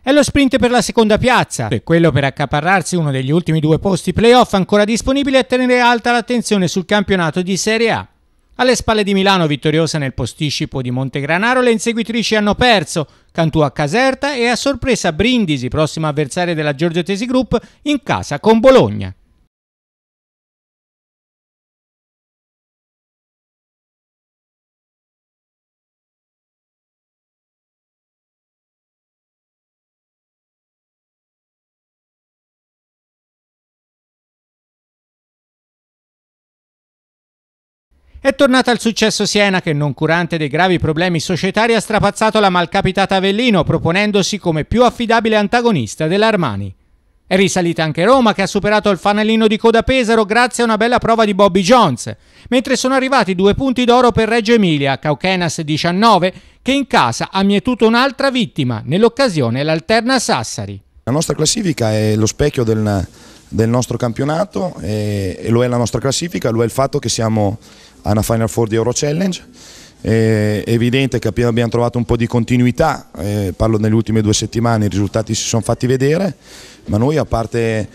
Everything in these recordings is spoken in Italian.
È lo sprint per la seconda piazza e quello per accaparrarsi uno degli ultimi due posti playoff ancora disponibili a tenere alta l'attenzione sul campionato di Serie A. Alle spalle di Milano, vittoriosa nel posticipo di Montegranaro, le inseguitrici hanno perso, Cantù a Caserta e a sorpresa Brindisi, prossima avversaria della Giorgio Tesi Group, in casa con Bologna. È tornata al successo Siena che, non curante dei gravi problemi societari, ha strapazzato la malcapitata Avellino proponendosi come più affidabile antagonista dell'Armani. È risalita anche Roma che ha superato il fanalino di coda Pesaro grazie a una bella prova di Bobby Jones, mentre sono arrivati due punti d'oro per Reggio Emilia, Cauchenas 19, che in casa ha mietuto un'altra vittima, nell'occasione l'Alterna Sassari. La nostra classifica è lo specchio del del nostro campionato e, e, lo è la nostra classifica, lo è il fatto che siamo a una Final Four di Euro Challenge. È evidente che abbiamo trovato un po' di continuità, eh, parlo nelle ultime due settimane, i risultati si sono fatti vedere, ma noi a parte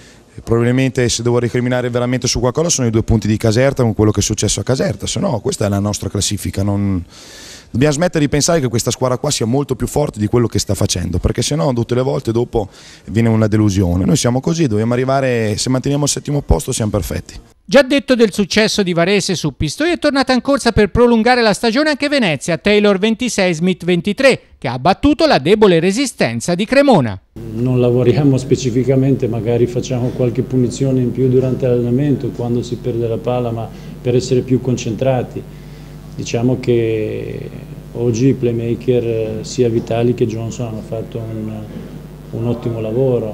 probabilmente se devo recriminare veramente su qualcosa sono i due punti di Caserta con quello che è successo a Caserta, se no questa è la nostra classifica. Non Dobbiamo smettere di pensare che questa squadra qua sia molto più forte di quello che sta facendo, perché sennò tutte le volte dopo viene una delusione. Noi siamo così, dobbiamo arrivare, se manteniamo il settimo posto siamo perfetti. Già detto del successo di Varese su Pistoia è tornata in corsa per prolungare la stagione anche Venezia, Taylor 26, Smith 23, che ha battuto la debole resistenza di Cremona. Non lavoriamo specificamente, magari facciamo qualche punizione in più durante l'allenamento quando si perde la palla, ma per essere più concentrati Diciamo che oggi i playmaker eh, sia Vitali che Johnson hanno fatto un, un ottimo lavoro.